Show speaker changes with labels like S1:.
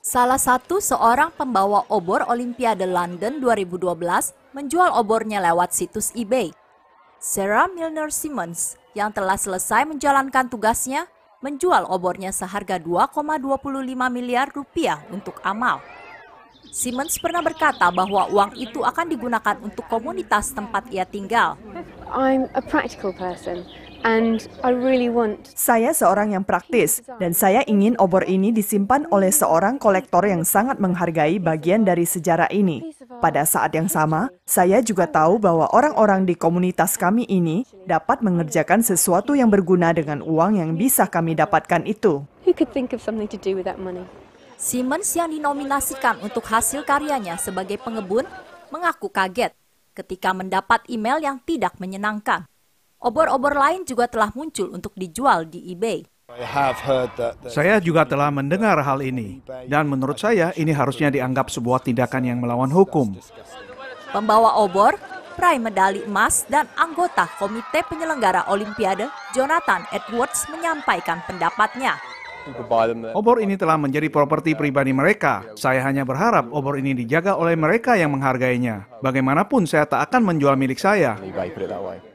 S1: Salah satu seorang pembawa obor Olimpiade London 2012 menjual obornya lewat situs eBay. Sarah Milner Simmons yang telah selesai menjalankan tugasnya menjual obornya seharga 2,25 miliar rupiah untuk amal. Simmons pernah berkata bahwa uang itu akan digunakan untuk komunitas tempat ia tinggal. I'm a practical person.
S2: And I really want. Saya seorang yang praktis, dan saya ingin obor ini disimpan oleh seorang kolektor yang sangat menghargai bagian dari sejarah ini. Pada saat yang sama, saya juga tahu bahwa orang-orang di komunitas kami ini dapat mengerjakan sesuatu yang berguna dengan uang yang bisa kami dapatkan itu.
S1: Siemens yang dinominasikan untuk hasil karyanya sebagai pengebun mengaku kaget ketika mendapat email yang tidak menyenangkan. Obor-obor lain juga telah muncul untuk dijual di eBay.
S3: Saya juga telah mendengar hal ini, dan menurut saya ini harusnya dianggap sebuah tindakan yang melawan hukum.
S1: Pembawa obor, peraih medali emas, dan anggota Komite Penyelenggara Olimpiade, Jonathan Edwards, menyampaikan pendapatnya.
S3: Obor ini telah menjadi properti pribadi mereka. Saya hanya berharap obor ini dijaga oleh mereka yang menghargainya. Bagaimanapun, saya tak akan menjual milik
S1: saya.